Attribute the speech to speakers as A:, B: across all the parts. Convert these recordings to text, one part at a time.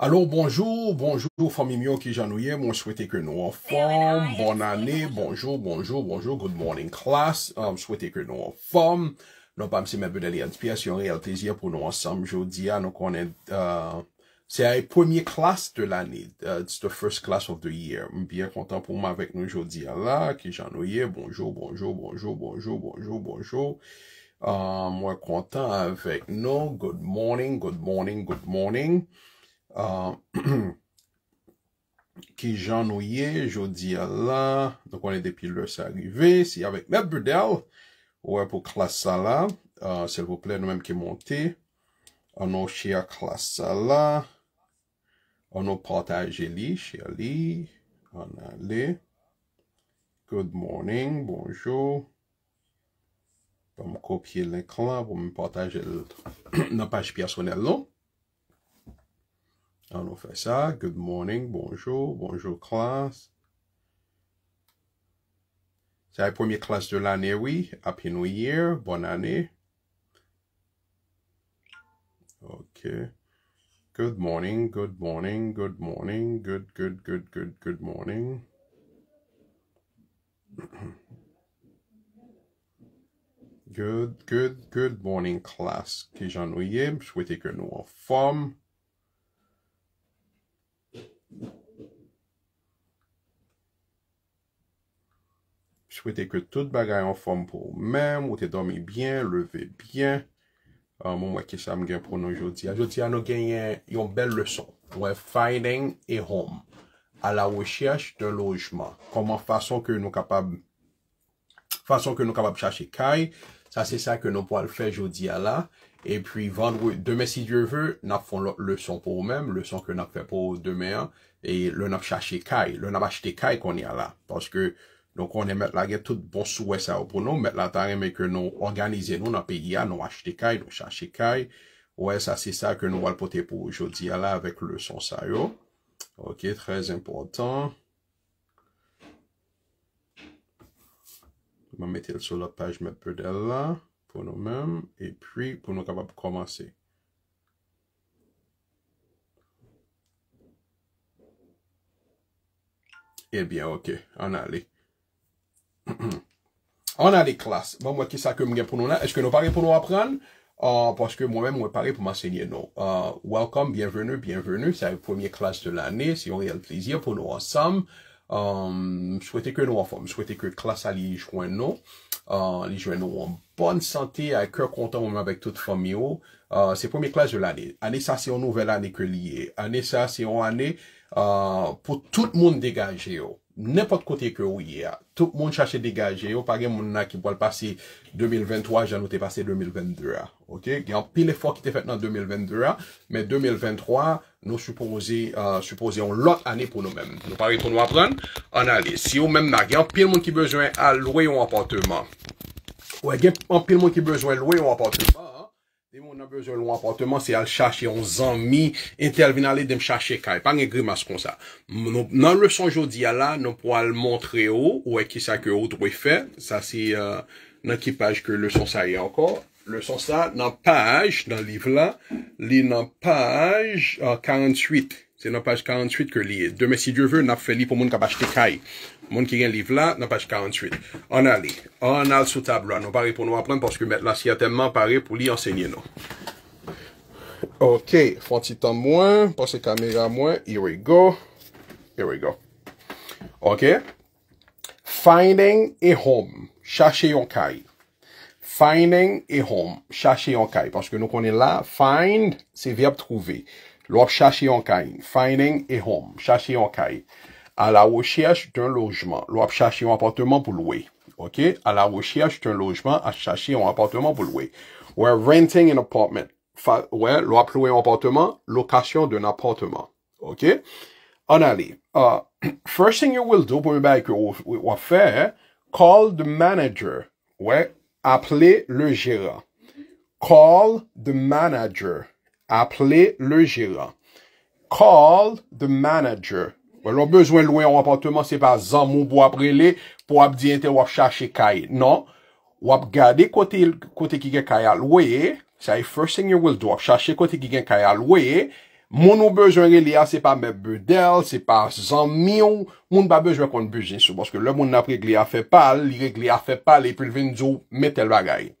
A: Alo, bonjou, bonjou, fomim yo ki janouye, mwen swete ke nou an fom, bon ane, bonjou, bonjou, bonjou, good morning, klas, mwen swete ke nou an fom, nou pa mse mè bè de li anspiyasyon, yon re al euh, tezyan pou nou ansam, jodi ya, nou konen, se a e pwemye klas de l ane, it's the first klas of the year, mwen byen kontan pou m avèk nou ah, jodi ya la, ki janouye, bonjou, bonjou, bonjou, bonjou, bonjou, bonjou, bonjou, euh, mwen kontan avèk nou, good morning, good morning, good morning, good morning, ki jan nou ye, jodi ya la, donk wane depi lor se arive, si yavek me brdel, wè pou klasa la, euh, sel vople nou menm ki monte, an nou chia klasa la, an nou pataje li, chia li, an ale, good morning, bonjou, pou m kopye lèk la, pou m pataje lèk, nan page piasonel lò, non? An nou fè sa, good morning, bonjou, bonjou klas. Sa e pwemye klas de l'anè, wè, happy new year, bon anè. Ok, good morning, good morning, good morning, good, good, good, good, good morning. Good, good, good morning klas ki jan nou yè, ps wè teke nou an fòm. wè te ke tout bagay an fòm pou ou mèm, wè te domi byen, leve byen, an moun wè ki sa m gen pou nou jodi a. Jodi a nou genyen yon bel lèson, wè finding e home, a la wè chèche de lojman, koman fason ke nou kapab, fason ke nou kapab chache kaj, sa se sa ke nou po al fè jodi a la, e pi vand wè, demè si djè vè, nan fòn lò lèson pou ou mèm, lèson ke nan fè pou ou demè a, e lè nan chache kaj, lè nan achete kaj koni a la, paske, Don kon ne met la gen tout bon sou wè sa yo pou nou. Met la tan gen men ke nou organize nou nan piya, nou achete kaj, nou chache kaj. Wè sa, se sa ke nou wal pote pou oujoudi ala avèk le son sa yo. Ok, trez important. Mwen met el sou la page, met peu del la pou nou menm. E pri pou nou kapap komanse. Ebyen, eh ok, an alek. ane ane klas, bon mwen ki sa kem gen pou nou la, eske nou pare pou nou apren, parce ke mwen men mwen pare pou mwen senye nou, welcome, bienvenu, bienvenu, se a yon premier klas de l'ane, se yon real plezier pou nou ansam, euh, souwete ke nou a fom, souwete ke klas a li jwen nou, euh, li jwen nou an bon sante, a kèr kontan mwen mwen bek tout fom yo, se premier klas de l'ane, ane sa se yon nouvel ane ke liye, ane sa se yon ane, pou tout moun degaje yo, oh. Nèpot kote ke ou ye a. Tout moun chache degaje yo. Par gen moun nan ki bole pasi 2023. Jan nou te pasi 2022 a. Ok. Gen pil efok ki te fet nan 2022 a. Men 2023. Nou supose yon lot ane pou nou men. Nou pari ton wapren. An ale. Si yo men nan gen pil moun ki bezwen a loue yon aportement. Ou gen pil moun ki bezwen loue yon aportement. Demo nan bezo loun aportman se al chache yon zanmi, ente al vin ale dem chache kay, pa nge gri mas kon sa. Nan le son jodi ala, nan pou al montre ou, ou e kisa ge ou dwe fe, sa si nan ki page ke le son sa e anko. Le son sa nan page, nan liv la, li nan page 48, se nan page 48 ke li e. Deme si dieu ve, nan fe li pou moun kabache te kayi. Moun ki gen liv la, nan pache 48. An al sou tabran. Non pare pou nou apren, porske met la siya temman pare pou li ensegnye nou. Ok, fwantitan mwen, pase kamera mwen, here we go. Here we go. Ok. Finding e home. Chache yon kay. Finding e home. Chache yon kay. Porske nou konen la, find, se verb trouve. Lwap chache yon kay. Finding e home. Chache yon kay. Ok. à la recherche d'un logement. L'on à chercher un appartement pour louer. OK? À la recherche d'un logement, à chercher un appartement pour louer. We're renting an apartment. Fa ouais, l'on va louer un appartement, location d'un appartement. OK? On allez. Uh, first thing you will do, pour me que on va faire, call the manager. Ouais, appelez le gérant. Call the manager. Appelez le gérant. Call the manager. Lo bezwen lwen an wapote man se pa zan moun bo ap rele pou ap di ente wap chache kaye. Non, wap gade kote ki gen kaye alweye, sa yi e first thing you will do, wap chache kote ki gen kaye alweye, moun ou bezwen rele ya se pa mèp bedel, se pa zan mion, moun ba bezwen konn bezen sou. Boske lè moun napre glee afe pal, lirik glee afe pal, epil vin djou, metel bagay.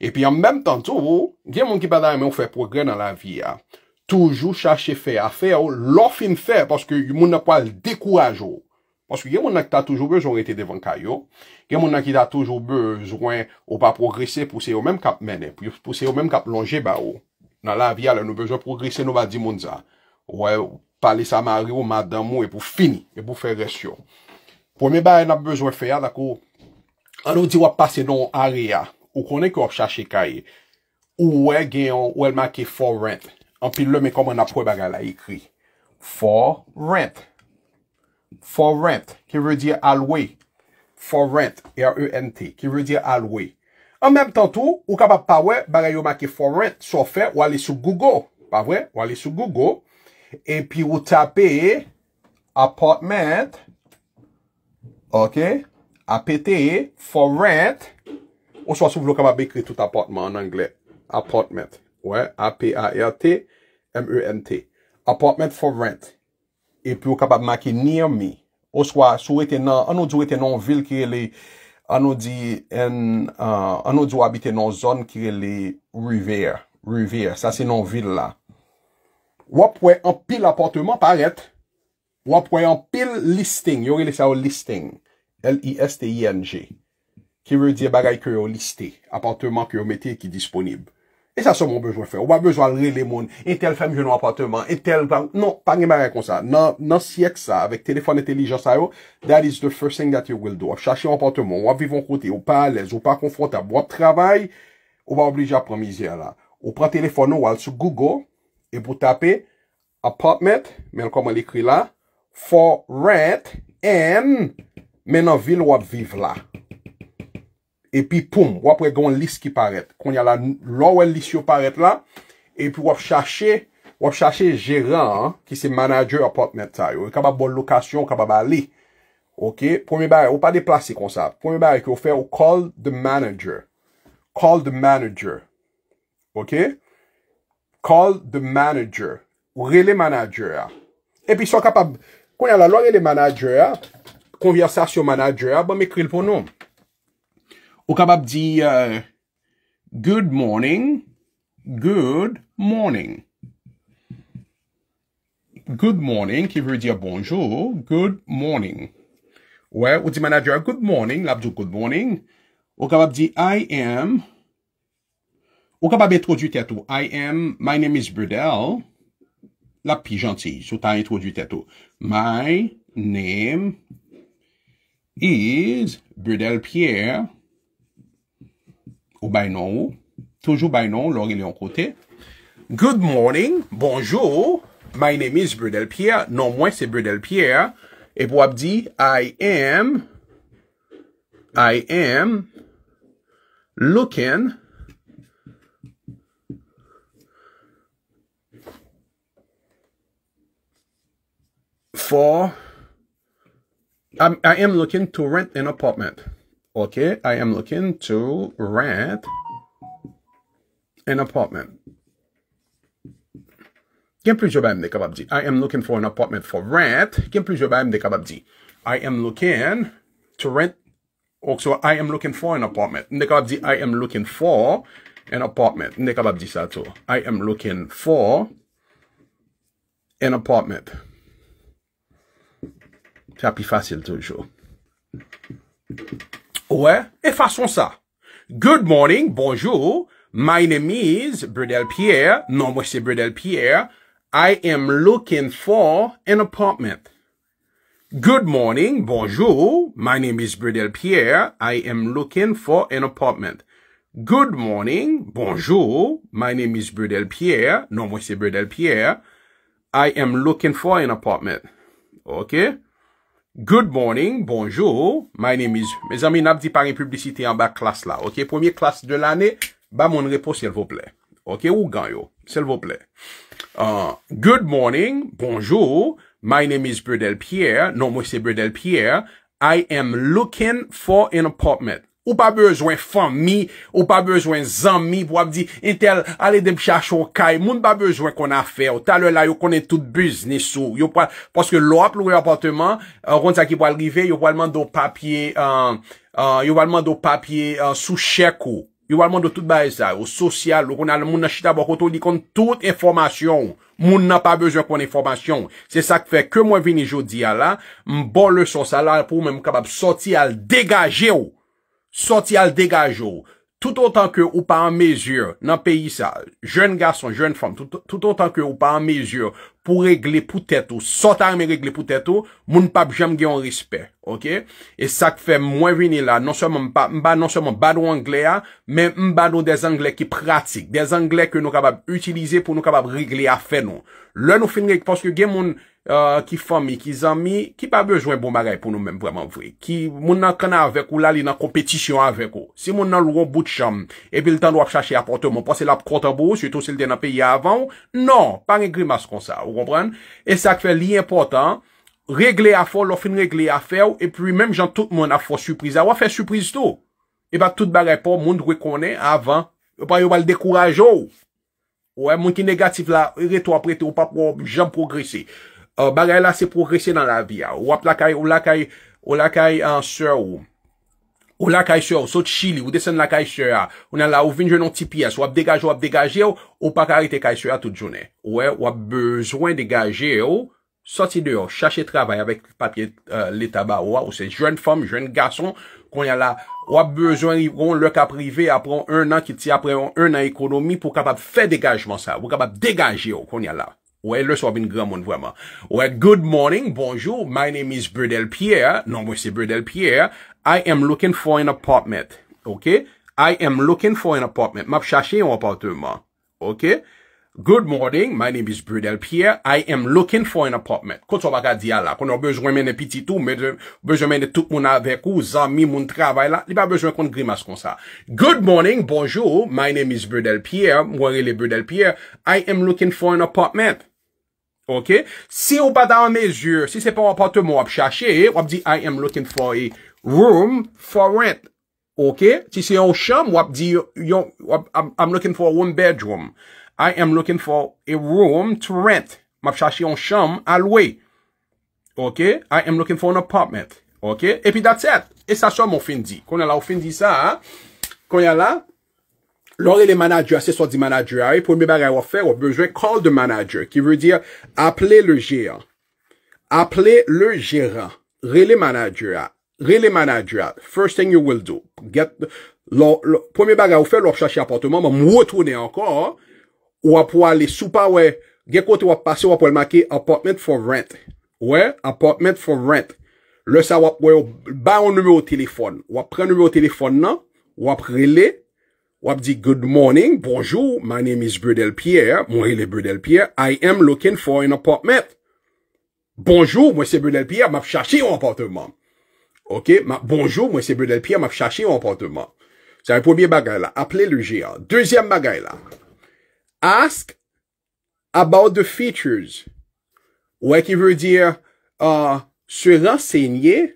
A: E pi an mèm tan tou, gen moun ki padan yon mèw fè progre nan la vi ya. Toujou chache fe a fe yo, lo fin fe, paske yon moun ap wale dekouraj yo. Paske gen moun an ki ta toujou bezwen rete devan kay yo, gen moun an ki ta toujou bezwen ou pa progresen pou se yon men kap mene, pou se yon men kap longe ba yo, nan la via le nou bezwen progresen ou pa di moun za. Ou e, pali sa mari ou madan mou, e pou fini, e pou fe resyo. Poume ba, e nap bezwen fe a, dakou, an nou di wap pase non ari ya, ou konen ki wap chache kaye, ou e gen yon, ou el make for rent, Anpil lè men komon apwe bagay la yikri. For rent. For rent. Ki re di alwe. For rent. E a E N T. Ki re di alwe. Anmèm tan tou, ou kapap pawe bagay yo make for rent. So fè, wale sou Google. Pa vwe? Wale sou Google. En pi ou tape appotment. Ok? A pete. For rent. Ou so sou vlo kapap be yikri tout appotment an angle. Appotment. Ouè, A-P-A-R-T-M-E-N-T. Apartment for rent. E pi ou kapab maki near me. Ou swa, sou ete nan, anou di ou ete nan vil kire li, anou di, en, anou di ou abite nan zon kire li, Rivere, Rivere, sa se nan vil la. Ou apwe an pil aportement paret, ou apwe an pil listing, yon relisa ou listing, L-I-S-T-I-N-G. Ki re di bagay ki yo liste, aportement ki yo mette ki disponib. E sa se moun bejwa fè. Ou wap bejwa lre le moun. E tel fem joun wapatman. E tel blan. Non, pa nye marè kon sa. Nan sièk sa, avèk telefon etelijan sa yo, that is the first thing that you will do. Wap chache wapatman. Wap vivon kote. Ou pa alèz. Ou pa konfotab. Wap travay. Ou wap oblijan pramizir la. Ou pran telefon nou wal sou Google. E pou tape, Apartment, men komon li kri la, for rent, and, men nan vil wap viv la. E pi poum, wap prek gwen lis ki paret. Kon yal la nou wè lis yo paret la. E pi wap chache, wap chache jera, ki se manager apotnetay. Ou e kabab bon lokasyon, kabab a li. Ok, poum e bare, ou pa deplase kon sa. Poum e bare, ki ou fe, ou call the manager. Call the manager. Ok? Call the manager. Ou rele manager ya. E pi son kabab, kon yal la lou rele manager ya. Konversasyon manager ya, bom ekri l pou noum. Ou kabab di, uh, good morning, good morning. Good morning, ki vre di bonjou, good morning. Ou di manager, good morning, la bi di good morning. Ou kabab di, I am, ou kabab introduy tetou, I am, my name is Bridel. La pi janti, sou ta introduy tetou. My name is Bridel Pierre. ou bay nan ou. Toujou bay nan ou, lor il yon kote. Good morning, bonjour. My name is Bridel Pierre. Non mwen se Bridel Pierre. E pou ap di, I am I am looking for I am looking to rent an apartment. I am looking to rent an apartment. OK. I am looking to rent an apartment. Gen plij ou vèm di sa tout? I am looking for an apartment. Fè api fasil toujou. Vai, ouwen, effasonsan. Good morning, bonjou, my name is Breidel Pierre, non mwese Breidel Pierre, I am looking for an apartment. Good morning, bonjou, my name is Bredel Pierre, I am looking for an apartment. Good morning, bonjou, my name is Breidel Pierre, non mwese Breedel Pierre, I am looking for an apartment. Ok? Ok? Good morning, bonjou, my name is... Me zami nap di pari publicite an ba klas la, ok? Premier klas de l'ane, ba moun repos sel vople. Ok, ou ganyo? Sel vople. Uh, good morning, bonjou, my name is Bridel Pierre. Non mwese Bridel Pierre. I am looking for an apartment. Ou pa bezwen fami, ou pa bezwen zanmi pou ap di, Intel, ale dem chachou kay, moun pa bezwen kon afer. Ou taler la, yo konen tout biznis sou. Paske lop lour appartement, euh, rontak ki pou alrive, yo walman do papye euh, euh, sou chek ou. Yo walman do tout baezay, ou sosyal, moun nan chita bakoto di kon tout informasyon. Moun nan pa bezwen kon informasyon. Se sak fe, ke mwen vini jodi a la, mbon le son salar pou mwen mkabab soti al degaje ou. Soti al degajo, tout otan ke ou pa an mezyur nan peyi sa, jen gason, jen fom, tout otan ke ou pa an mezyur pou regle pou teto, sotan me regle pou teto, moun pap jam gen yon rispe, ok? E sak fe mwen vini la, non seman badou angle a, men m badou dez angle ki pratik, dez angle ke nou kabab utilize pou nou kabab regle a fe nou. Le nou fin rek poske gen moun... Euh, ki fami, ki zami, ki pa bejwen bon bagay pou nou men vreman vwe. Ki moun nan kena avek ou la li nan kompetisyon avek ou. Si moun nan louron bout chanm, ebe l tan lwa chache apote moun. Pas se la pkota bou, sütou se l den apey ya avan ou. Non, pa regle mas kon sa, ou repren. E sak fe li important, regle a fo, l ofin regle a fe ou, e pwi menm jan tout moun a fo suprise. A ou a fe suprise tou? E ba tout bagay pou moun rekone avan, ou pa yo bal dekouraj ou. Ou e moun ki negatif la reto aprete ou pa pou jan progresi. Or euh, bagay la se progresye nan la vi a, ou ap lakay, ou lakay, ou lakay an euh, sè ou, ou lakay sè ou, sou t'chili, ou desen lakay sè a, ou nan la ou vin jenon ti piyes, ou ap degaje, ou ap degaje ou, ou pa karite kaj sè a tout jounè. Ou e, ou ap bezwen degaje ou, sò ti de ou, chache travay avèk papye euh, le taba ou a, ou se jwen fòm, jwen gason, kon ya la, ou ap bezwen yon lòka privè, ap ron un nan ki ti ap ron un nan ekonomi pou kapap fè degajman sa, ou kapap degaje ou, kon ya la. Ouè, lè sò a bin grè moun vwèman. Ouè, good morning, bonjou, my name is Bridel Pierre. Non, mwen se Bridel Pierre. I am looking for an apartment. Ok? I am looking for an apartment. Mwap chache yon appartement. Ok? Good morning, my name is Bridel Pierre. I am looking for an apartment. Kon sò baka diya la. Kon nou bezwen men e piti tou, bezwen men e tout moun avek ou, zami moun travay la. Li ba bezwen kon grimas kon sa. Good morning, bonjou, my name is Bridel Pierre. Mwen se Bridel Pierre. I am looking for an apartment. Ok, si ou pa da an mezye, si se pa wap apache, wap di I am looking for a room for rent. Ok, si se yon chanm, wap di I am looking for a room bedroom. I am looking for a room to rent. Mwap chache yon chanm alwe. Ok, I am looking for an apartment. Ok, epi dat set, e sa chanm ou fin di. Kon yon la ou fin di sa, kon yon la. Lo re le manajur a, se so di manajur a e, pwemye bag a wap fe, wap bezwe call the manajur. Ki vwe dir, aple le jiran. Aple le jiran. Re le manajur a. Re le manajur a. First thing you will do. Pwemye bag a wap fe, wap chashe aportman, mwen mwot wone anka. Wap wale soupa wey. Gek wote wap pase, wap wale make apartment for rent. Wey, apartment for rent. Le sa wap wey, ba yon nume o telefon. Wap pren nume o telefon nan, wap rele. Ou ap di, good morning, bonjou, my name is Brudel Pierre. Mwen li Brudel Pierre, I am looking for an apartment. Bonjou, mwen se Brudel Pierre, mwen f chache yon appartement. Ok, bonjou, mwen se Brudel Pierre, mwen f chache yon appartement. Se yon poubyen bagay la, aple le G. Dezyem bagay la. Ask about the features. Ou ek yi vwe dir, euh, se rasegne...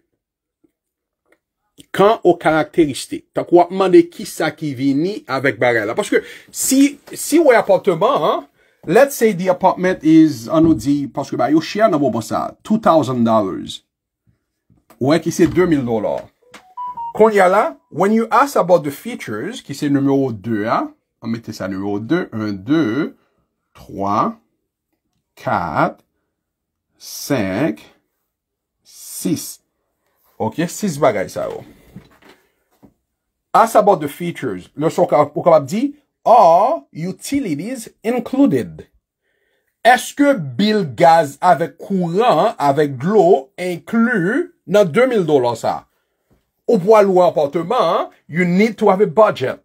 A: kan ou karakteristik. Tak wapmane ki sa ki vini avek bare la. Paske, si wè e appartement, let's say the appartement is, an nou di, paske wè yo chia nan wò basa, $2,000. Wè ki se $2,000. Kon yala, when you ask about the features, ki se numero 2, an mette sa numero 2, 1, 2, 3, 4, 5, 6, Ok, sis bagay sa yo. As about the features, le son kapab di, are utilities included? Eske bil gaz avek kouran, avek glo, inklu nan 2000 dolan sa? Ou walo wapoteman, you need to have a budget.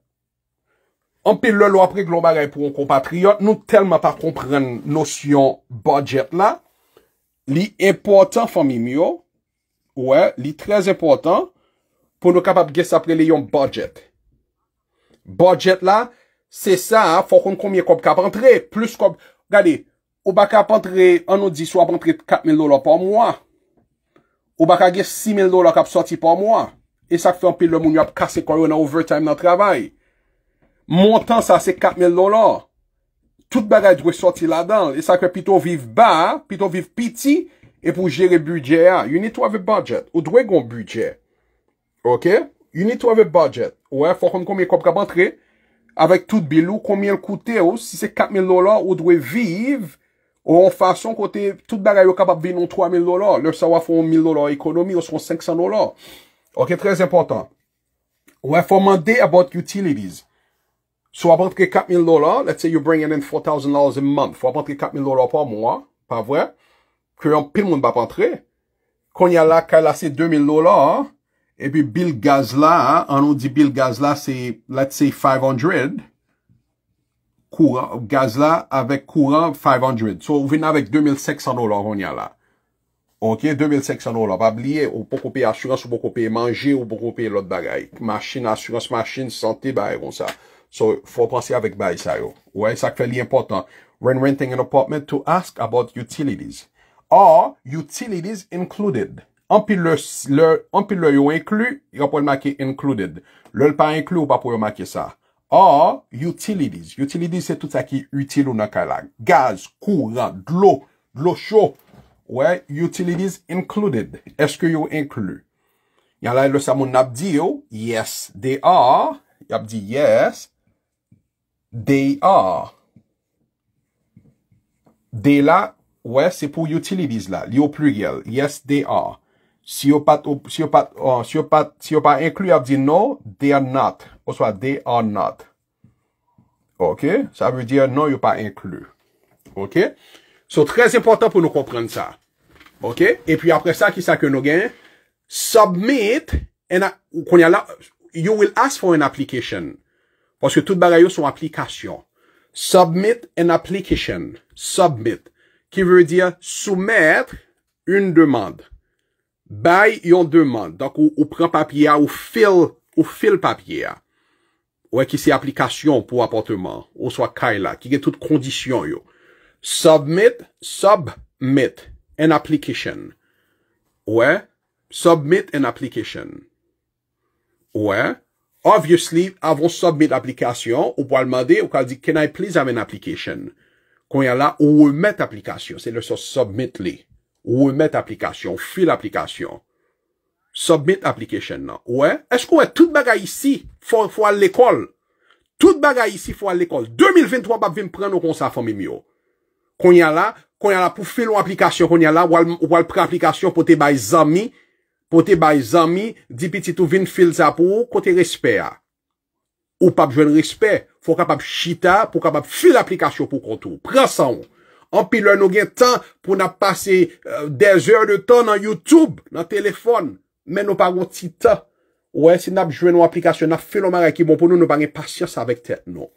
A: An pe le lo apre glo bagay pou an kompatriot, nou telman pa komprene nosyon budget la, li important fom mi myo, Ouè, li trez important pou nou kap ap ges apre le yon budget. Budget la, se sa, fokoun koumye koum kap antre. Plus koum, gade, ou baka ap antre, an nou di sou ap antre 4.000 lola pou mwa. Ou baka ges 6.000 lola kap soti pou mwa. E sak fè an pil lè moun yo ap kase koron nan overtime nan travay. Montan sa se 4.000 lola. Tout bagay drou e soti la dan. E sak fè piton viv ba, piton viv piti. E pou jere budget a. You need to have a budget. Ou dwe gon budget. Ok. You need to have a budget. Ou e fokon kon mi e kop ka bantre. Avek tout bilou. Kon mi el koute ou. Si se 4000 lola ou dwe vive. Ou an fason kote. Tout bagay ou kapap vinon 3000 lola. Leur sa wafon 1000 lola ekonomi. Ou son 500 lola. Ok. Trez important. Ou e fok mande about utilities. Sou a bantre 4000 lola. Let's say you bring in 4000 lola a month. Fok a bantre 4000 lola pa mwa. Pa vwe. kwen yon pin moun bap antre, kon yon la kalase 2000 lola, epi bil gaz la, anon di bil gaz la, se let's say 500, gaz la, avek kouran 500, so ou vina avek 2500 lola, kon yon la, ok, 2500 lola, wap liye, ou pou kopeye asurans, ou pou kopeye manje, ou pou kopeye lot bagay, maschine, asurans, maschine, sante, ba, e bon sa, so fwo pransi avek bay sa yo, wè, sa kwen li important, when renting an apartment, to ask about utilities, Or, utilities included. Anpi le yo inklu, yo pou yo make inklu. Le l pa inklu, yo pa pou yo make sa. Or, utilities. Utilities se tout a ki util ou nan ka lag. Gaz, kou, ran, glo, glo sho. Utilities included. Eske yo inklu. Yan la, le sa moun ap di yo. Yes, they are. Yap di yes. They are. De la, Ouè, se pou you televize la. Li ou pluriel. Yes, they are. Si ou oh, pa... Si ou pa... Si ou pa... Si ou pa inklu, ap di no, they are not. Ou swa, they are not. Ok? Sa vwe di, non, you pa inklu. Ok? So, trez important pou nou kompren sa. Ok? E pi apre sa, ki sa ke nou gen? Submit en a... Ou kon ya la... You will ask for an application. Poske tout bagayou sou aplikasyon. Submit an application. Submit. Ki vwe di soumet yon demande. Bay yon demande. Ou pren papye a, ou fil papye a. Ou e ki se aplikasyon pou aportement. Ou swa kaj la. Ki gen tout kondisyon yo. Submit, sub mit, en aplikasyon. Ou e, submit en aplikasyon. Ou e, obviously, avon submit aplikasyon, ou pou al mande ou kal di, can I please have an aplikasyon? Kwenye la, ou ou met aplikasyon. Se le sos submit li. Ou ou met aplikasyon. Fil aplikasyon. Submit aplikasyon nan. Ou e? Eskou e? Tout bagay isi fwa l'ekol. Tout bagay isi fwa l'ekol. 2023 pap vin pren nou konsafon mi yo. Kwenye la, kwenye la pou fil ou aplikasyon. Kwenye la, ou al pre aplikasyon pote bay zami. Pote bay zami. Di piti tou vin fil sa pou. Kote respe ya. Ou pa bjwen respè, fò kapab chita pou kapab fi l'applikasyon pou kontou. Pren san ou. An pi lè nou gen tan pou nap pase 10 euh, eur de tan nan YouTube, nan telefon. Men nou par ou titan. Ou e se nap jwen nou aplikasyon, nap filon marè ki bon pou nou nou par gen pasyos avèk tèt nou.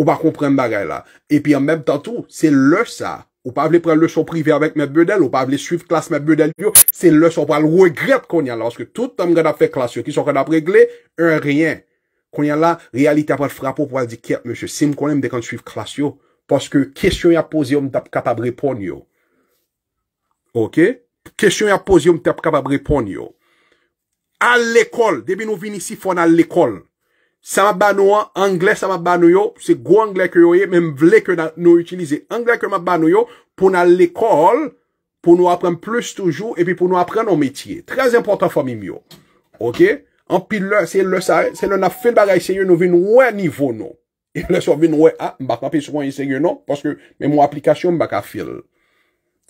A: Ou pa kompre mbarè la. E pi an mèp tan tou, se lè sa. Ou pa vle pren lè son privè avèk mèp bedel, ou pa vle suiv klas mèp bedel yo, se lè son pral wègrèt kon yal la. Anse ke tout an mre da fè klas yo ki son kre da pregle, an rèyen. konye la realite apat frapou pou waz di kèp mèche sim konèm dek an suif klas yo paske kèsyon yapozi yon tap kapab repon yo. Ok? Kèsyon yapozi yon tap kapab repon yo. A l'ekol, debi nou vin isi fò nan l'ekol, sa mab banou an, anglè sa mab banou yo, se gwa anglè ke yo ye, men vle ke nou utilize anglè ke mab banou yo, pou nan l'ekol, pou nou apren plus toujou, epi pou nou apren nou metye. Très important fò mi yo. Ok? An pi lè, se lè sa, se lè na fil bagay seye nou vin wè nivou nou. E lè sa vin wè ah, non? a, mba kapi souwenye seye nou. Paske, men mwen aplikasyon mba ka fil.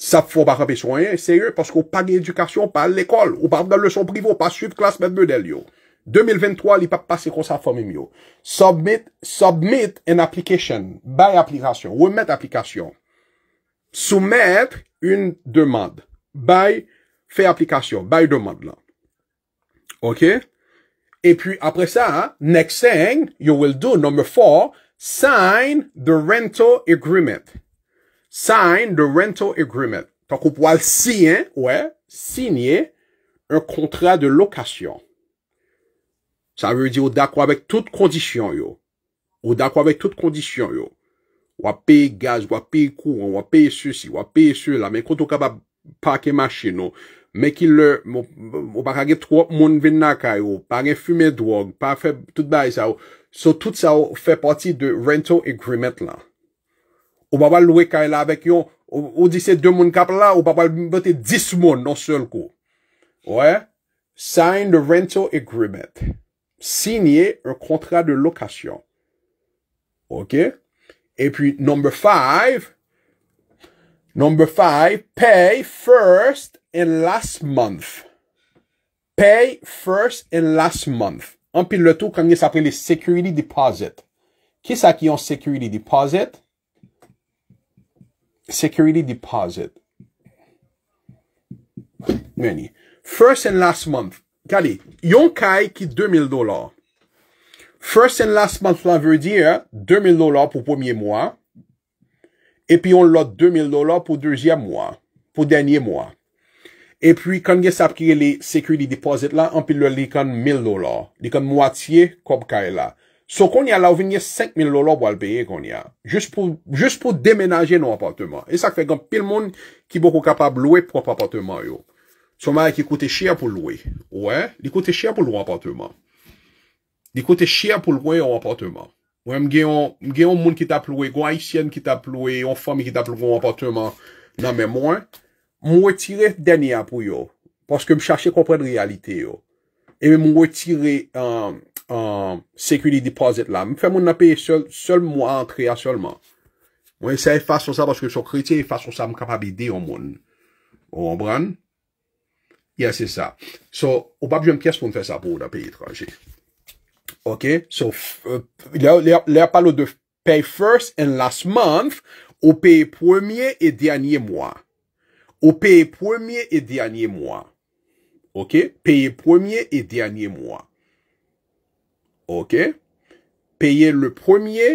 A: Sa fwo baka api souwenye seye, paske ou pa gen edukasyon, pa l'ekol. Ou pa dè lè son privou, pa subklas met bedèl yo. 2023, li pa pase kon sa fwemim yo. Submit, submit an aplikasyon. Bay aplikasyon, wè met aplikasyon. Soumet un demande. Bay, fe aplikasyon, bay demande la. Ok? E pi apre sa, next thing you will do, number four, sign the rental agreement. Sign the rental agreement. Tako pou al siyen, wè, sinye, un kontra de lokasyon. Sa vè di ou dako avèk tout kondisyon yo. Ou dako avèk tout kondisyon yo. Wapè gaz, wapè kou, wapè sè si, wapè sè la, men koto kaba pake machin yo. Mè ki lè, mò pa kage 3 moun vinna kaj ou. Pa gen fume drog. Pa fe tout bay sa ou. So tout sa ou fe pati de rental agreement la. Ou pa wè louè kaj la vek yo. Ou di se 2 moun kap la. Ou pa wè bote 10 moun non sel kou. Ouè. Sign the rental agreement. Signe e kontra de lokasyon. Ok. E pi number 5. Number 5. Pay first And last month. Pay first and last month. An pi le tou kan gen se apreli security deposit. Ki sa ki yon security deposit? Security deposit. Money. First and last month. Kade? Yon kay ki 2000 dolar. First and last month lan ve di. 2000 dolar pou poumye mwa. E pi yon lot 2000 dolar pou deuxième mwa. Pou denye mwa. E pwi, kan gen sap ki gen li security deposit la, an pil le li kan 1000 dolar. Li kan mwatiye kop ka e la. So kon ya la ou viniye 5000 dolar pou alpeye kon ya. Jus pou demenaje nou appartement. E sak fek an pil moun ki boko kapab loue pou appartement yo. Soumane ki koute chia pou loue. Ou e? Li koute chia pou loue appartement. Li koute chia pou loue ou appartement. Ou e mgen yon moun ki tap loue, yon aisyen ki tap loue, yon fami ki tap loue ou appartement nan mwen mwen. Mwen wè tire denye apou yo. Paske mwen chache kompre de realite yo. E mwen wè tire um, um, security deposit la. Mwen fè mwen apèye sol mwen antre ya solman. Mwen isè fà sou sa baske sou krite fà sou sa mwen kapabide yo moun. Ou mwen bran? Yes, c'è sa. So, ou bap jwen kèst pou mwen fè sa pou ou apèye traje. Ok? So, lè apalou de pay first and last month ou pay premier et dernier mwen. Ou peye premye e dianye mwa? Ok? Peye premye e dianye mwa? Ok? Peye le premye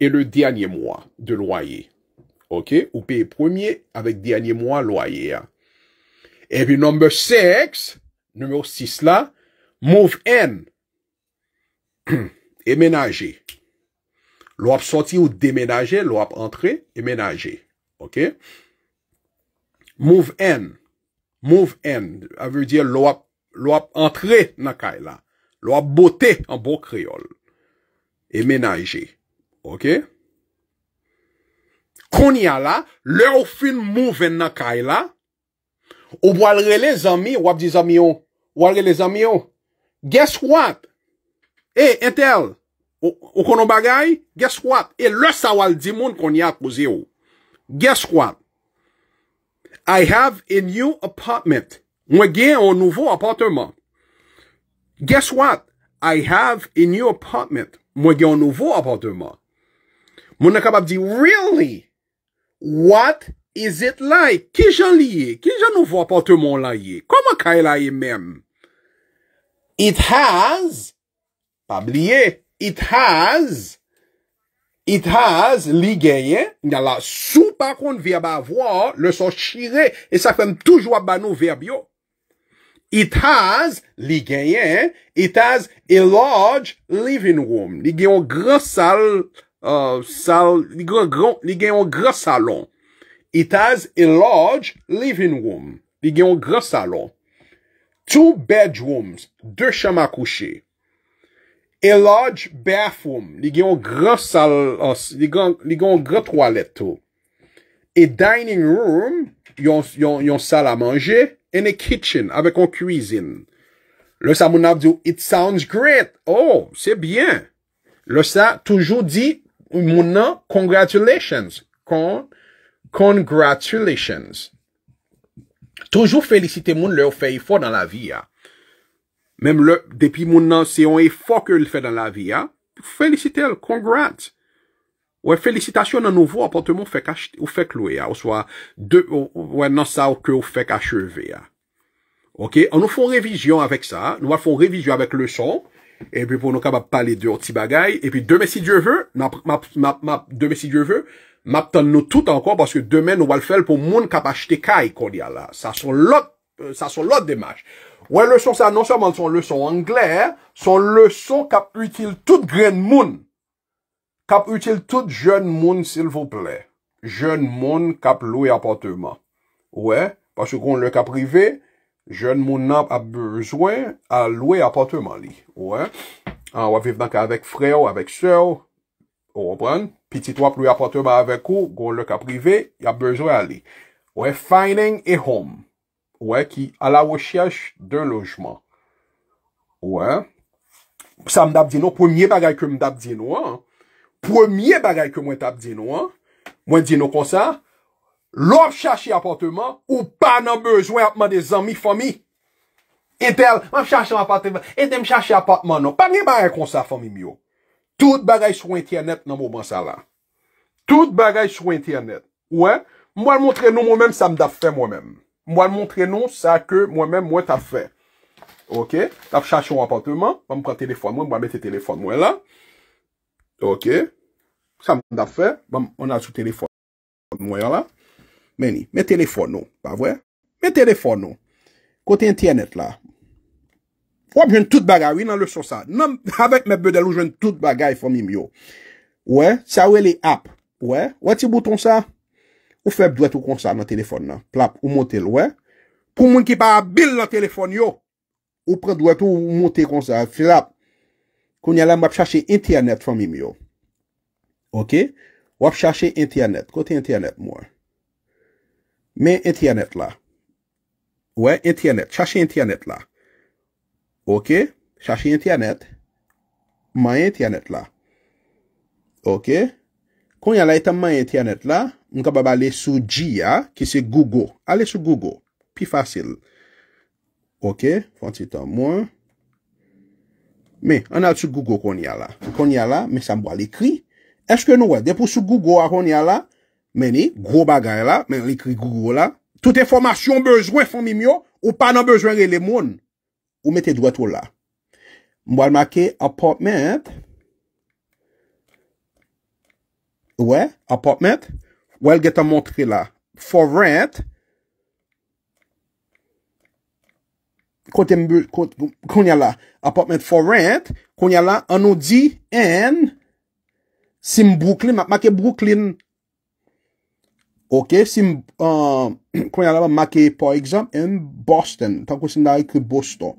A: e le dianye mwa de loye. Ou peye premye avek dianye mwa loye. E vi nombe seks, nombe sis la, move in, emenaje. Lo ap soti ou demenaje, lo ap entre, emenaje. Ok? Mouv en. Mouv en. A vew diye lo ap entre na kay la. Lo ap bote an bo kriol. Emenayje. Ok? Kon ya la. Le ou fin mouv en na kay la. Ou walre le zami. Wap di zami yo. Walre le zami yo. Guess what? E, entel. Ou konon bagay. Guess what? E, le sa wal di moun kon ya pou zi yo. Guess what? I have a new apartment. Mwen gen yon nouvo appartement. Guess what? I have a new apartment. Mwen gen yon nouvo appartement. Mwen ne kapab di, really? What is it like? Ki jan liye? Ki jan nouvo appartement la ye? Koman ka yon e la ye men? It has... Pa bliye. It has... It has, li genyen, nga la sou pa kon virba avwa, le son chire, e sa kwen toujwa ba nou virbyo. It has, li genyen, it has a large living room. Li genyon gre euh, salon. It has a large living room. Li genyon gre salon. Two bedrooms, de chanma kouchey. A large bathroom, li gen yon gre sal, oh, li gen yon gre toilet to. A dining room, yon sal a manje, and a kitchen, avek yon cuisine. Lo sa moun ap di, it sounds great, oh, se byen. Lo sa toujou di, moun nan, congratulations. Kon, congratulations. Toujou felisite moun le ou feyifo nan la vi ya. Ah. Mèm lè, depi moun nan se yon e fò kè lè fè nan la vi a, fèlicite lè, kongrat. Ou fèlicitasyon nan nou vò, apote moun fèk achete, ou fèk loue a. Ou sò a, dè, ou wè nan sa ou kè ou fèk acheve a. Ok, an nou fò revijyon avèk sa, nou wè fò revijyon avèk lè son, epi pou nou kap ap pale dè ou ti bagay, epi dèmè si djè vè, mè ap tan nou tout ankon, paske dèmè nou wè lè fèl pou moun kap achete kaj kondi a la. Sa son lòt. sa son lot demaj. Ouè, le son sa non seman son le son anglè, son le son kap util tout gren moun. Kap util tout joun moun, sil vouple. Joun moun kap louye apotema. Ouè, pasou kon lè kaprive, joun moun nap ap bezwen a louye apotema li. Ouè, an waviv nan ka avek freyo, avek sewo, ou wapran, pi tit wap louye apotema avek ou, kon lè kaprive, yap bezwen a li. Ouè, finding a home. Ouè, ki ala wè chèche dè lojman. Ouè. Sa m dap di nou, pwèmye bagay ke m dap di nou an. Pwèmye bagay ke m wè tap di nou an. M wè di nou konsan. Lòv chèche apoteman, ou pa nan bezwen apman de zanmi fòmi. Etel, m wè chèche apoteman, etel m chèche apoteman nou. Pwèmye bagay konsan fòmi myo. Tout bagay sou internet nan m wè bansalan. Tout bagay sou internet. Ouè, m wè mwè mwè mwè mwè mèm sa m dap fè m wè mèm. Mwen montre nou sa ke mwen men mwen ta fè. Ok. Ta f chache wapat mwen. Mwen mwen pre telefon mwen. Mwen mwen mwen te telefon mwen la. Ok. Sa mwen da fè. Mwen mwen a sou telefon mwen mwen la. Meni. Mwen telefon nou. Ba vwe? Mwen telefon nou. Kote internet la. Wap jen tout bagay. Winen le sou sa. Mwen avek mwen bedel ou jen tout bagay fòm im yo. Wè? Sa wè li ap. Wè? Wè ti bouton sa? Ou feb dwet ou konsal nan telefon nan. Plap. Ou monte lwen. Pou moun ki pa bil nan telefon yo. Ou pre dwet ou monte konsal. Plap. Koun yalè mwap chache internet fomim yo. Ok. Wap chache internet. Kote internet mwen. Men internet la. Wè internet. Chache internet la. Ok. Chache internet. Men internet la. Ok. Koun yalè itan men internet la. Mwen ka ba ba le sou G ya, ki se Google. Ale sou Google. Pi fasil. Ok, fonsi tan mwen. Me, an al sou Google kon ya la. Kon ya la, me sa mwen al ekri. Eske nou we, depo sou Google a kon ya la, meni, gro bagay la, men re ekri Google la. Tout e formasyon bezwen fomim yo, ou pa nan bezwen re le moun. Ou me te dwet wou la. Mwen wane make, appopment. Ou we, appopment. Ou we, appopment. Wèl ge ta montre la. For rent. Kote mbou. Kote mbou. Koun ya la. Apartment for rent. Koun ya la. Ano di. En. Sim Brooklyn. Make Brooklyn. Ok. Sim. An. Koun ya la. Make. Por exam. En Boston. Tako sin da yi ki Boston.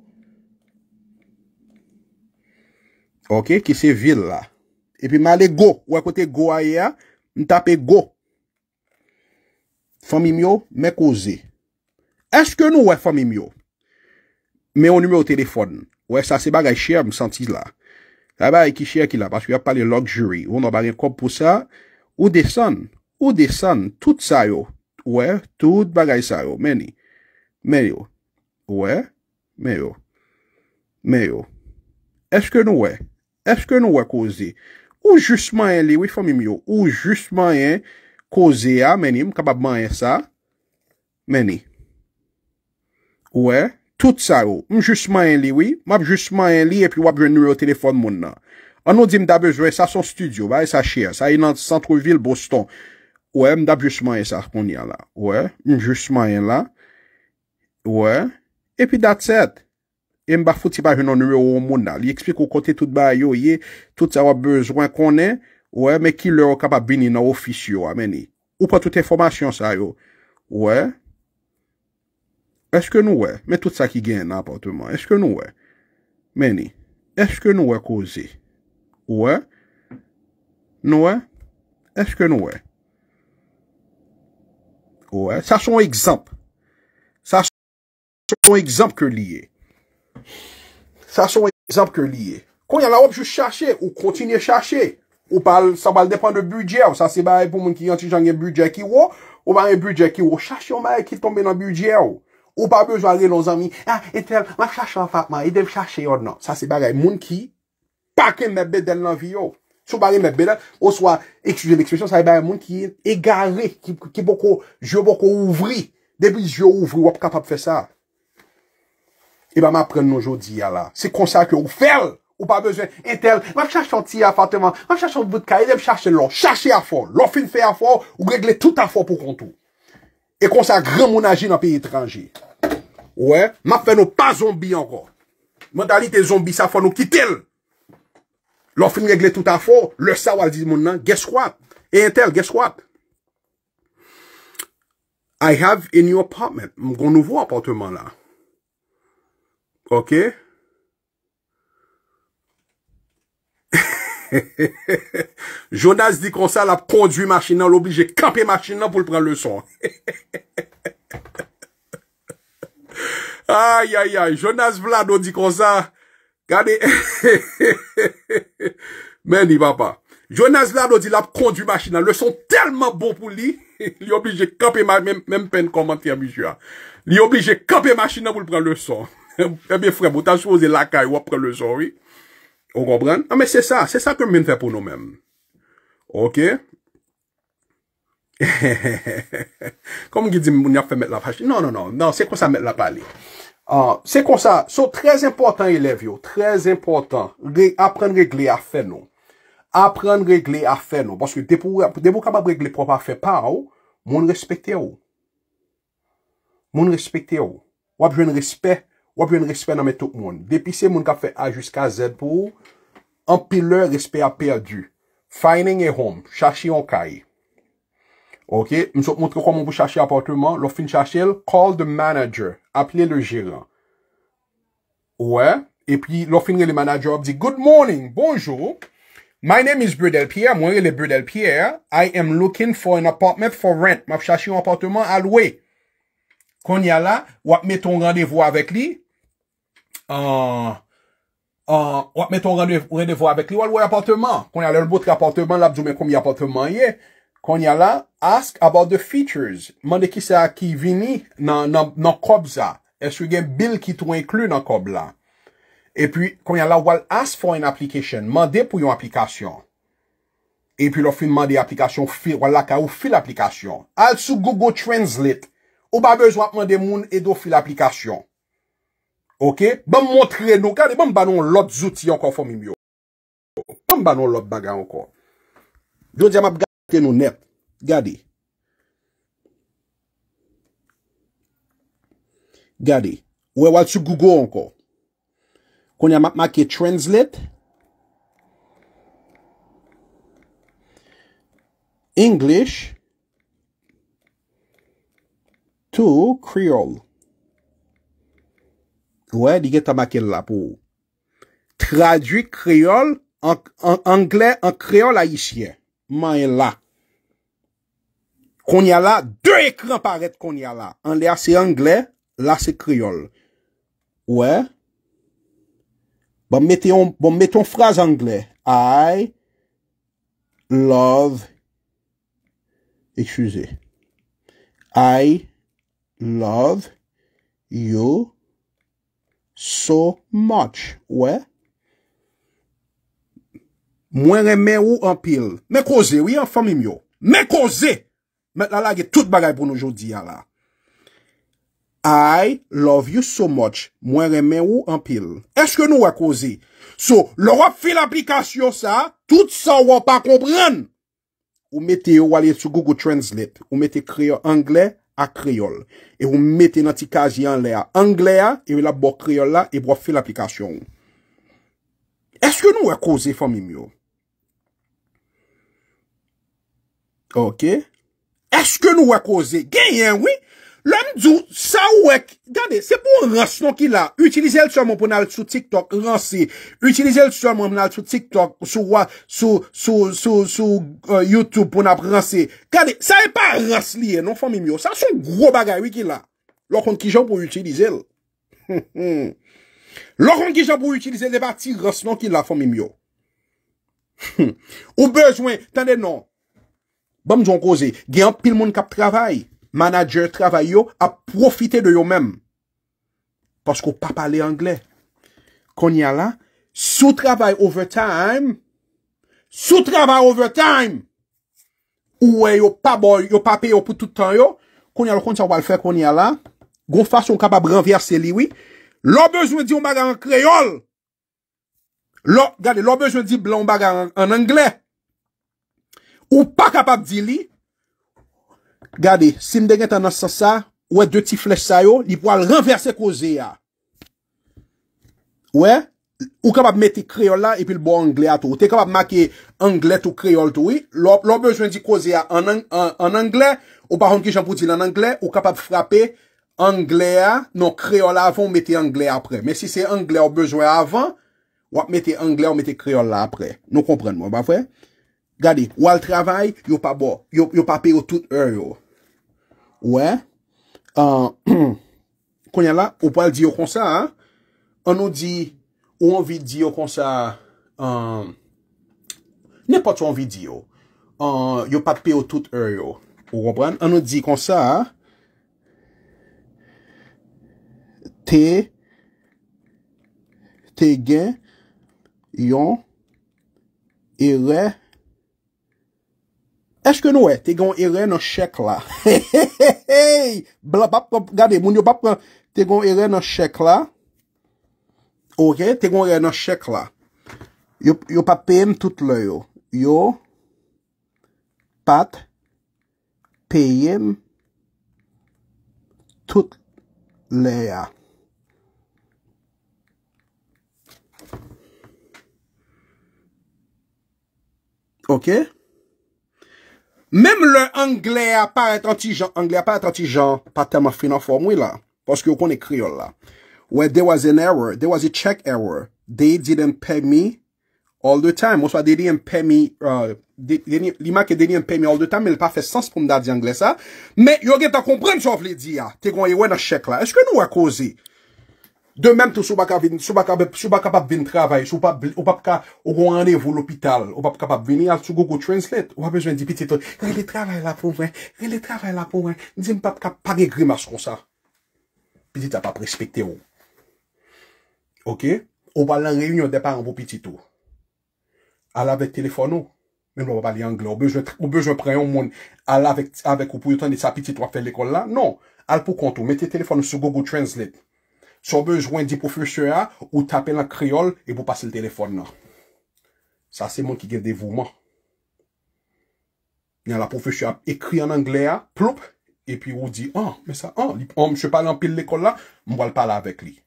A: Ok. Ki se vil la. E pi ma le go. Wè kote go a ye. M tape go. Fomim yo, me kouze. Eske nou wè fomim yo? Mè yon numè ou telefon. Wè, sa se bagay chè, msantiz la. Aba yon ki chè ki la, paskou yon pale luxury. Wou nou bagay kom pou sa. Wou desan, wou desan, tout sa yo. Wè, tout bagay sa yo. Mè ni, mè yo. Wè, mè yo. Mè yo. Eske nou wè? Eske nou wè kouze? Wou jousman yon li, wè fomim yo? Wou jousman yon? Koze ya meni, mkabab manye sa, meni. Ouè, tout sa ou, mjus manye liwi, mabjus manye li, epi wap jwen nure o telefon moun nan. An nou di mdab bezwen sa son studio, ba e sa chia, sa e nan Santroville, Boston. Ouè, mdabjus manye sa akpon ya la, ouè, mjus manye la, ouè, epi dat set. E mbafouti pa jwen nan nure ou moun nan, li eksplik ou kote tout ba yo ye, tout sa wap bezwen konen, Ouè, men ki lè wè kapabini nan ofisyo wè meni? Ou pa tout informasyon sa yo? Ouè? Eske nou wè? Men tout sa ki gen nan apotouman. Eske nou wè? Meni, eske nou wè kouzi? Ouè? Nou wè? Eske nou wè? Ouè? Sa son ekzamp. Sa son ekzamp kè liye. Sa son ekzamp kè liye. Kon yalaw apjou chache ou kontinye chache. Ou pal, sa pal depan de budye ou, sa se baray pou moun ki yon ti jan gen budye ki ou, ou baray budye ki ou, chache yon baray ki tombe nan budye ou. Ou pape yon jo alè yon zami, ya, ah, etel, ma chache an fatman, yon e dev chache yon nan. Sa se baray moun ki, pake mè beden nan vi yo. Sou baray mè beden, ou swa, eksujen l'eksujen, sa se baray moun ki, e gare, ki boko, jo boko ouvri, debi jo ouvri, wap kapap fè sa. E ba ma pren nou jodi ya la, se konsa ki ou fèl. Ou pa bezwen. Inter, wap chache yon ti appartement. Wap chache yon butka. E dev chache lor. Chache yon. Lor fin fè yon fò. Ou gregle tout yon fò pou kontou. E konsa gran moun aji nan pi yitranji. Ouè. Map fè nou pa zombi ankon. Modalite zombi sa fò nou kitel. Lor fin gregle tout yon fò. Le sa waziz moun nan. Guess wap. E inter, guess wap. I have in your apartment. Mgon nouvo appartement la. Ok. Ok. Jonas di kon sa la p kondwi machina L'oblije kape machina pou l'pre le son Jonas Vlado di kon sa Mè di vapa Jonas Vlado di la p kondwi machina Le son telman bon pou li L'oblije kape machina Mèm pen komantia mi jwa L'oblije kape machina pou l'pre le son Mèmbe frem, moutan sou ose lakay wap pre le son Mèmbe frem, moutan sou ose lakay wap pre le son Ou robran? Ame se sa, se sa ke men fè pou nou men. Ok? Kom gi di moun yap fè met la fach. Non, non, non, se kon sa met la pali. Se kon sa, sou trez important, elev yo, trez important. Aprende regle a fè nou. Aprende regle a fè nou. Baske depou kabab regle propa fè pa ou, moun respekte ou. Moun respekte ou. Wap jwen respek. Wap yon respè nan men tout moun. Depi se moun ka fè a jiska zèd pou. An pi lè respè a perdu. Finding a home. Chashi yon kay. Ok. M sou moutre koman pou chashi appartement. Lò fin chashi el. Call the manager. Aple le jiran. Ouè. E pi lò fin gen le manager ap di. Good morning. Bonjour. My name is Bridel Pierre. Mwen gen le Bridel Pierre. I am looking for an apartment for rent. M ap chashi yon appartement alwe. Kon yala. Wap met ton randevou avèk li. Ah, ah, wap meton randevwa wap meton randevwa wap meton randevwa wap meton randevwa kon yal la ask about the features mande ki sa ki vini nan kob za eswe gen bil ki tou inklu nan kob la e pi kon yal la wap ask for an application mande pou yon application e pi lo fin mande application wap la ka ou fin application al sou google translate wap mande moun e do fin application Ok, ban montre nou. Gade, ban ban nou lot zouti an kon fòm im yo. Ban ban nou lot baga an kon. Joun jan map gade ten nou net. Gade. Gade. Ou e wal sou Google an kon. Kon jan map maki translate. English to Creole. Traduit kreol Angle Ang kreol e a isye Konya la De ekran paret konya la Ang le a se angle La se kreol Ouè Bon meton fraz angle I Love Ekfuse I Love You So much. Ouè? Mwen remè ou an pil. Mè koze, wè yon fami myo. Mè koze. Mè la la ge tout bagay pou nou jodi yon la. I love you so much. Mwen remè ou an pil. Eske nou wè koze? So, lor wap fi l'applikasyon sa, tout sa wap an kompran. Ou mette yo wale sou Google Translate. Ou mette kri yo Angle. a kriol. E wou mette nan ti kajian le a. Angle a, e wou la bo kriol la, e wou wap fe l'applikasyon wou. Eske nou wè kouze famim yo? Ok. Eske nou wè kouze? Genyen wè? Lèm djou, sa wèk, gade, se pou rase nan ki la. Utilize el chouman pou nan sou TikTok, rase. Utilize el chouman pou nan sou TikTok, sou euh, YouTube pou nan rase. Gade, sa e pa rase liye, nan fòmim yo. Sa sou gro bagay wè ki la. Lò kon ki jòm pou utilize el. Lò kon ki jòm pou utilize el, e pa ti rase nan ki la, fòmim yo. Ou bezwen, tande nan. Bèm djoun kose, gen apil moun kap travayi. Manajer travay yo ap profite de yo mem. Paske ou pa pale angle. Konya la, sou travay over time. Sou travay over time. Ou we yo pa peyo pou tout tan yo. Konya la konti sa walfe konya la. Gou fasyon kapab renverse liwi. Lo bezwen di ou baga an kreyol. Lo bezwen di blan baga an angle. Ou pa kapab di liwi. Gade, si m denge ta nas sa sa, ou e de ti flech sa yo, li pou al renverse koze ya. Ou e? Ou kapap mette kreol la, epi l bo angle a tou. Te kapap make angle tou kreol tou i. Lop, lop bezwen di koze ya an angle, ou par an ki jampou di lan angle, ou kapap frape angle ya, nou kreol la avon, mette angle apre. Men si se angle ou bezwen avon, wap mette angle ou mette kreol la apre. Nou kompren mwen, ba fwe? Gade, ou al travay, yo pa bo. Yo pa pe yo tout er yo. Ouè. Konya la, ou pa al di yo konsa. An nou di, ou anvi di yo konsa. Nè pat sou anvi di yo. Yo pa pe yo tout er yo. Ou kompran? An nou di konsa. An nou di yo konsa. Te. Te gen. Yon. E re. E re. Eske nou e? Te gon ire nan shek la. He he he he! Gade, moun yo pap. Te gon ire nan shek la. Ok? Te gon ire nan shek la. Yo pap peyem tout le yo. Yo. Pat. Peyem. Tout le ya. Ok? Mèm lè, Anglè a pa etre anti-jan, Anglè a pa etre anti-jan, pa teman finan form wè la. Paske yo konen kriol la. Wè, there was an error, there was a cheque error. They didn't pay me all the time. Ou sa, they didn't pay me, euh, lima ke they didn't pay me all the time, mè lè pa fè sens pou mda di Anglè sa. Mè, yo gen ta komprèm sou wè vle di ya, te konye wè nan cheque la. Eske nou wè kozi? De menm tou sou ba kapap vin travay, sou ba kapap vin l'opital, ou ba kapap vin yal sou Google Translate, ou ba bezwen di piti tou, re le travay la pou mwen, re le travay la pou mwen, di m pap kap pari grimas kon sa. Piti tou ap ap respecte ou. Ok? Ou ba lan reyunyon de pa an pou piti tou. Al avek telefon ou, menm ou ba vali anglo, ou bezwen preyon moun, al avek ou pou yotan de sa piti tou a fe l'ekol la, non, al pou kontou, mette telefon ou sou Google Translate, So bejwen di profesyon a, ou tapen la kriol, e pou pase l telefon nan. Sa se moun ki gen devouman. Nyan la profesyon a, ekri an angle a, ploup, e pi ou di, an, ah, me sa, an, ah, li, an, mse palan pil l ekol la, mwa l pala avek li.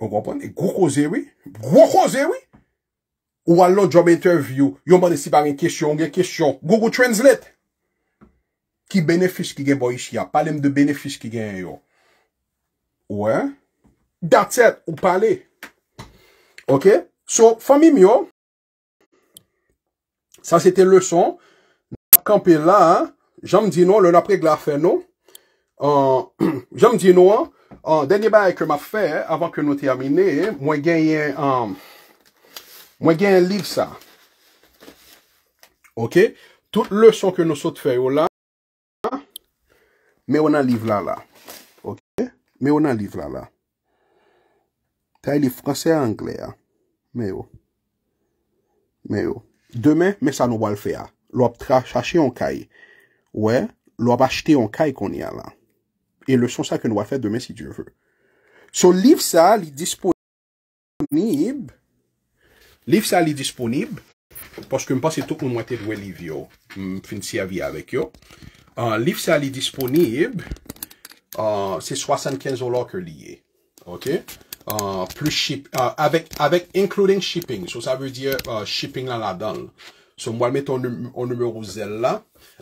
A: Ou wapon, e gwo kosewi, gwo kosewi, ou walo job interview, yon ban desi par en kesyon, gen kesyon, gwo gwo translate. Ki benefis ki gen bo ishi a, palem de benefis ki gen yo. Ouè. Dat set. Ou pale. Ok. So, fami myo. Sa sete lè son. Kampi la. Jam di nou. Lè napre glè a fè nou. Jam di nou. Denye baye ke ma fè. Avant ke nou termine. Mwen genye. Mwen genye liv sa. Ok. Tout lè son ke nou sot fè yo la. Me wè nan liv la la. Me yo nan liv la la. Ta li franse a angle oh. oh. a. Me yo. Me yo. Demen, me sa nou wale fe a. Lwa ap chache yon kay. We, lwa ap achete yon kay kon yon la. E le son sa ke nou wale fe demen si diyo vwe. So, liv sa li disponib. Liv sa li disponib. Poske m pa se tou kon wate dwe liv yo. M fin si avi avek yo. Euh, liv sa li disponib. Liv sa li disponib. Se 75 o lò ke liye. Ok. Euh, euh, avec including shipping. So sa veu diye euh, shipping la la dan. So mwen met ton numero zè la.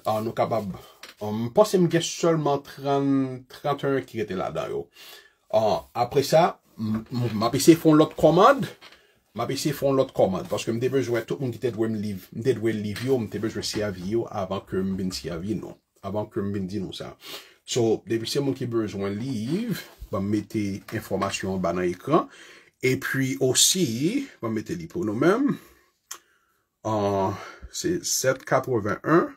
A: Nou kabab. M posè m ges solman 31 ki gete la dan yo. Apre sa. M apese fon lot komad. M apese fon lot komad. Paske m devè zwe tout m gite dwe liv yo. M devè zwe si avi yo. Avan ke m bin si avi nou. Avan ke m bin di nou sa. So, devise moun ki bezoan liv, vam mette informasyon banan ekran, e pri osi, vam mette li pou nou men, an, se 7.81,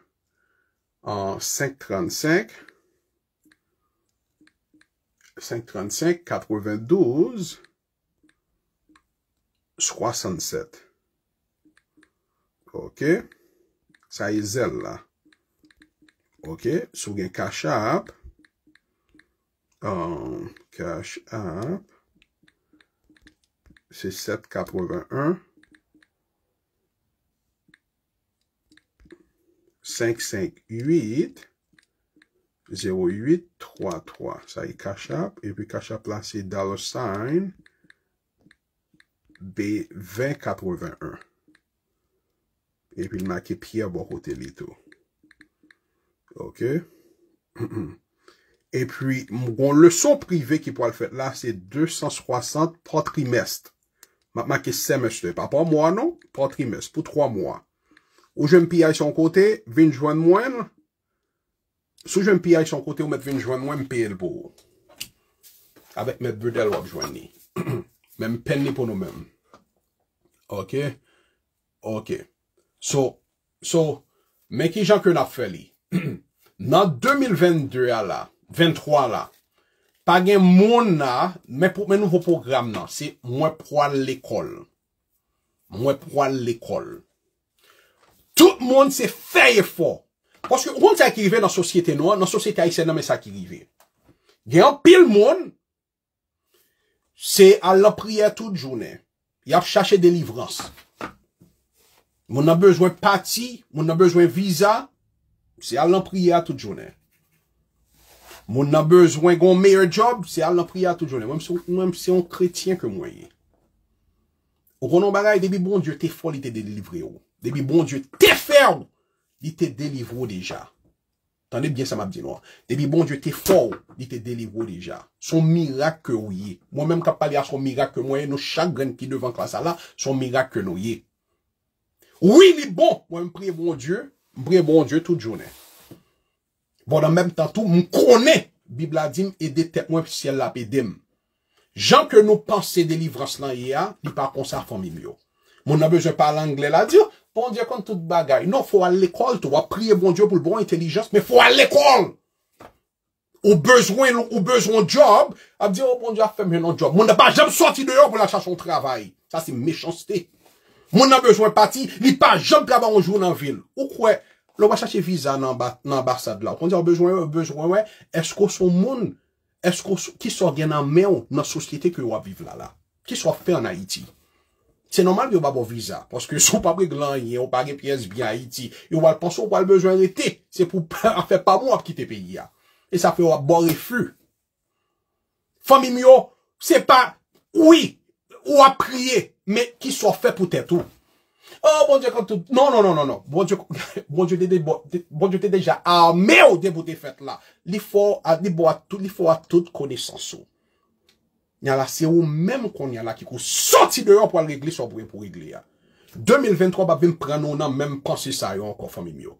A: an 5.35, 5.35, 4.12, 4.12, 6.67, ok, sa yi e zel la, ok, sou gen kachap, An, kash ap, se 7, 81, 5, 5, 8, 0, 8, 3, 3, sa yi kash ap, epi kash ap lan se dollar sign, B, 20, 4, 21, epi l maki piya bo kote li tou. Ok, hmm, hmm. E pwi, mgon le non? son prive ki po al fet la, se 260 potrimest. Matman ke semester, pa pa mwa nou, potrimest, pou 3 mwa. Ou jen pi a yon kote, 20 juan mwen. Sou jen pi a yon kote ou met 20 juan mwen, mpeye l pou. Avet met boudel wap juan ni. Men pen ni pou nou men. Ok? Ok. So, so, men ki jan kwen ap feli? Nan 2022 ala, 23 la. Pa gen moun na, men nouvo program nan, se mwen prouan l'ekol. Mwen prouan l'ekol. Tout moun se fèye fò. Paske moun sa ki rive nan sosyete nou, nan sosyete aise nan men sa ki rive. Gen, pil moun, se alan priya tout jounen. Yav chache delivrans. Moun nan bezwen pati, moun nan bezwen viza, se alan priya tout jounen. Moun nan bezwen goun meye job, se al nan priya tout jounen. Mwen mse yon kretyen ke mwen ye. O konon baray, debi bon dieu te fol, li te delivre ou. Debi bon dieu te fer, li te delivre ou deja. Tande bien sa mabdi noua. Debi bon dieu te fol, li te delivre ou deja. Son mirake ou ye. Mwen menm kap pale a son mirake ou ye, nou chagren ki devan klasa la, son mirake nou ye. Ouye li bon, mwen mpre bon dieu, mpre bon dieu tout jounen. Bon nan menm tan tou m konen Bibladim e dete ouen fsyel apedim Jan ke nou panse de livras nan ya Li pa kon sa fomim yo Moun nan bezwen pa l'angle la diyo Pon diyo kon tout bagay Non fwa l'ekol To wa priye bon diyo pou l'bon intelijans Me fwa l'ekol Ou bezwen job A diyo bon diyo a fèm jenon job Moun nan pa jem sorti deyo pou la chan son travay Sa si mechansté Moun nan bezwen pati Li pa jem kaba oujou nan vil Ou kwe? Lo wa chache viza nan ambasad la. Ou kon di yo bejwen we, bejwen we. Esko sou moun, esko sou, ki sou gen nan men ou nan sosyete ki yo wap vive la la. Ki sou wap fe an Haiti. Se normal yo wap wap viza. Poske sou papre glanye, yo wap agen piyes bi an Haiti. Yo wap panso wap wap bejwen rete. Se pou pa, an fe pa moun wap kite peyi ya. E sa fe wap borifu. Fami myo, se pa, oui, wap priye, me ki sou wap fe pou tete ou. Oh, bonjou kan tout. Non, non, non, non. Bonjou, bonjou, bonjou te deja. Ah, mè ou debo de fèt la. Li fo a, li bo a tout, li fo a tout kone sasou. Nya la se ou mèm kon nya la ki kou soti de yon pou al regli sop wè pou regli ya. 2023 ba vèm pran ou nan mèm konsi sa yon kon fami myo.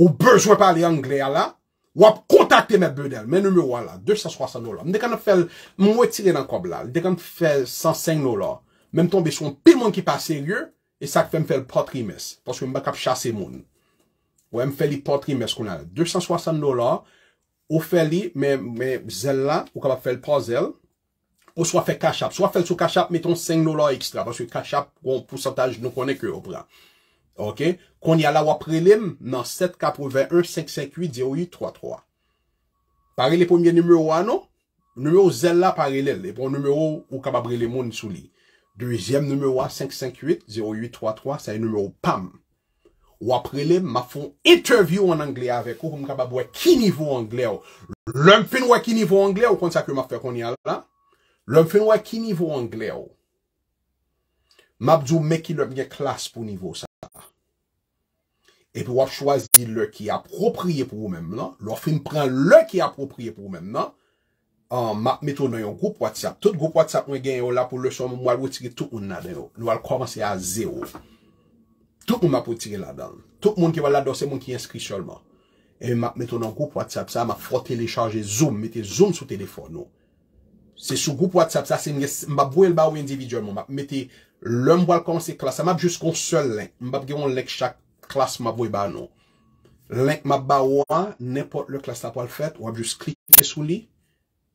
A: Ou bezwe pale anglè ya la, wap kontakte mè bedel. Mè numè wala, 200-300 nou la. Mè dek an ap fèl mwè tire nan kob la. Mè dek an ap fèl 105 nou la. Mèm ton bè son pi mwen ki pa seryè. E sak fèm fèm pò trimès. Pòs wè m bak ap chase moun. Wè e m fè li pò trimès koun an. 260 nolò. Ou fè li, mè zèl la, ou kaba fèl pò zèl. Ou swa fè kachap. Swa fèl sou kachap, meton 5 nolò ekstra. Pòs wè kachap, pou santaj nou konè kè opra. Ok. Koun yalaw ap relèm nan 7, 4, 21, 5, 5, 8, 0, 8, 3, 3. Pare li pòmye nèmè ou an non? nou. Nèmè ou zèl la pare lèl. E pò nèmè ou kaba brele moun sou li. Dewezyèm noumè wè, 558-0833, sa yè noumè wè, pam. Wè prele, ma fon interview an Anglè avèk wè, kou mkabab wè ki nivou Anglè wè. Lèm fin wè ki nivou Anglè wè, kon sa kè ma fè kon yè la. Lèm fin wè ki nivou Anglè wè. Mab zou me ki lèm gen klas pou nivou sa. E pi wè chwazi lè ki apropriye pou wè men, nan. Lèm fin pren lè ki apropriye pou wè men, nan. An, map meton nan yon group WhatsApp. Tout group WhatsApp wè gen yo la pou lè son moun wè wè tige tout ou nan den yo. Nou wè lè komanse a zè ou. Tout moun wè wè tige la dan. Tout moun ki wè la dosè moun ki yon skri solman. E map meton nan group WhatsApp sa. Mè fò tèlè chanjè zoom. Mè te zoom sou tèlè fon nou. Se sou group WhatsApp sa, se mè gè mbè vwè lè ba wè individual moun map. Mè te lè mbè wè lè komanse klas. Mè ap jous konsel lè. Mè bè gè moun lèk chak klas mè vwè ba nou. Lèk mè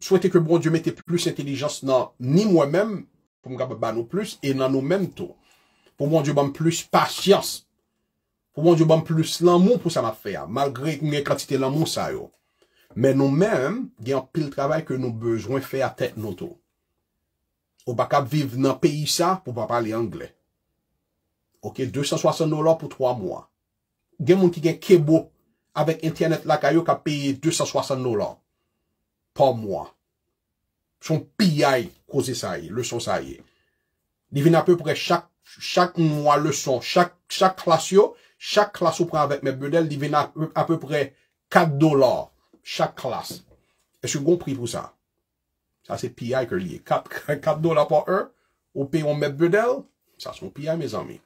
A: Souwete ke bon diyo mette plus intelijans nan ni mwen men, pou mwen ka beban nou plus, e nan nou men tou. Pon mwen diyo ban plus pasyans, pon mwen diyo ban plus lanmoun pou sa ma fè a, malgre mwen kratite lanmoun sa yo. Men nou men, gen pil travay ke nou bezwen fè a tèk nou tou. Ou baka vive nan peyi sa pou pa pali anglè. Ok, 260 nolò pou 3 mwen. Gen mwen ki gen kebo avèk internet la kayo ka peyi 260 nolò. pas moi. Son pillaille cause ça y leçon ça y est. Il à peu près chaque, chaque mois leçon, chaque, chaque classe chaque classe ou prend avec mes bedels. il à, peu près 4 dollars chaque classe. Est-ce que prix pour ça? Ça c'est PI que lié. Quatre 4 dollars par heure, au paye on met bedel, ça son PI mes amis.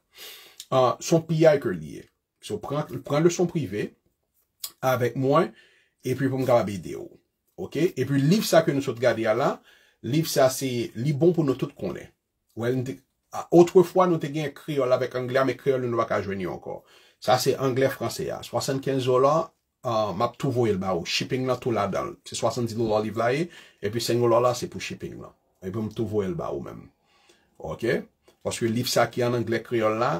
A: C'est euh, son PI que lié. So, prend, le leçon privée avec moi, et puis pour me garder vidéo. E pi liv sa ke nou sot gade ya la, liv sa se li bon pou nou euh, tout konen. Otrefwa nou te gen kriol avek anglia, me kriol nou wak a jweni anko. Sa se anglia franse ya, 75 dola, map touvo el ba ou, shipping la tou la dan. Se 70 dola liv la e, epi 5 dola la se pou shipping la. Epi m touvo el ba ou men. Paske liv sa ki an anglia kriol la,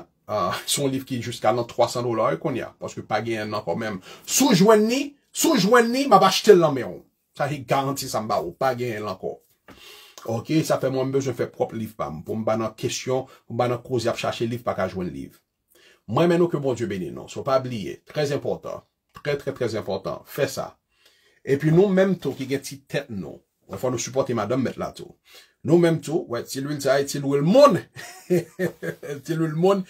A: son liv ki jiska nan 300 dola e kon ya. Paske pa gen nan pou men, sou jwen ni, sou jwen ni, mab a chete lan men ou. Sa ki garanti sa mba ou, pa gen el anko. Ok, sa fe mwen bezon fe prop liv pa. Mwen pou mba nan kesyon, mwen pou mba nan kouzi ap chache liv pa ka jwen liv. Mwen men nou ke bon diyo beni nou, sou pa bliye. Trez importan, trez, trez, trez importan. Fe sa. E pi nou menm tou ki gen ti tet nou. Fwa nou supporte madam met la tou. Nou menm tou, wè, ti lou el zaye, ti lou el moun. Ti lou el moun.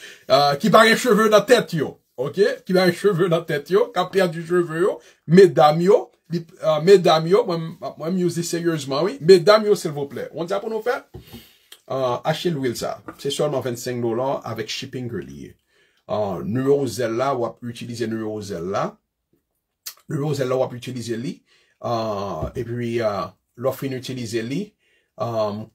A: Ki bari cheveu nan tet yo. Ok, ki bari cheveu nan tet yo. Kapriyan di cheveu yo. Me dam yo. Euh, mè dam yo, mè m'youse se yorzman wè, mè dam yo se vople. Wè an te apon nou fe? Euh, Achille Wilsa, se so nan 25 lola avèk shipping euh, li. Nourou zè la wap yotilize nourou zè la. Nourou zè la wap yotilize li. E pi lo fin yotilize li.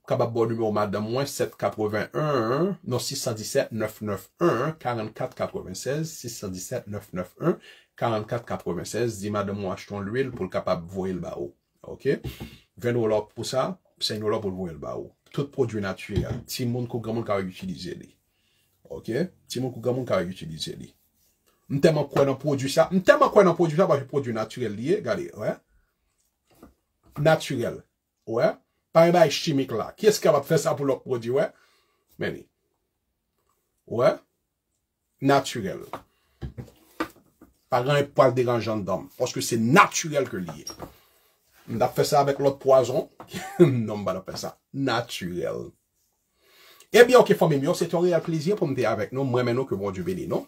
A: Kababou nanou mada mwen 7,81. Nanou 617,991. 44,96. 617,991. 44, 4, 5, 6. Zima demon achiton lwil pou l kapap vwoyil ba ou. Ok. Ven wlo pou sa. Pse yon wlo pou vwoyil ba ou. Tout prodjou natural. Ti moun kou gaman kare utilize li. Ok. Ti moun kou gaman kare utilize li. Mte mwen kwenon prodjou sa. Mte mwen kwenon prodjou sa wakil prodjou natural li e. Gade. Ou e. Natural. Ou e. Paribay chimik la. Kye skya vat fesa pou lwok prodjou we? Meni. Ou e. Natural. Natural. Par an, e pa deran jan dam. Oseke se naturel ke liye. Mda fe sa avek lot poazon, mda mba la fe sa. Naturel. Ebyen, oke fami myon, se te ori al plezyon pou mde avek. Mwen menon ke bon di veni, non?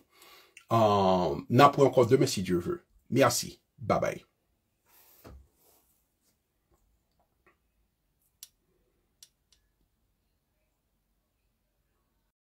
A: Na pou an kon demen si diyo ve. Merci. Babay.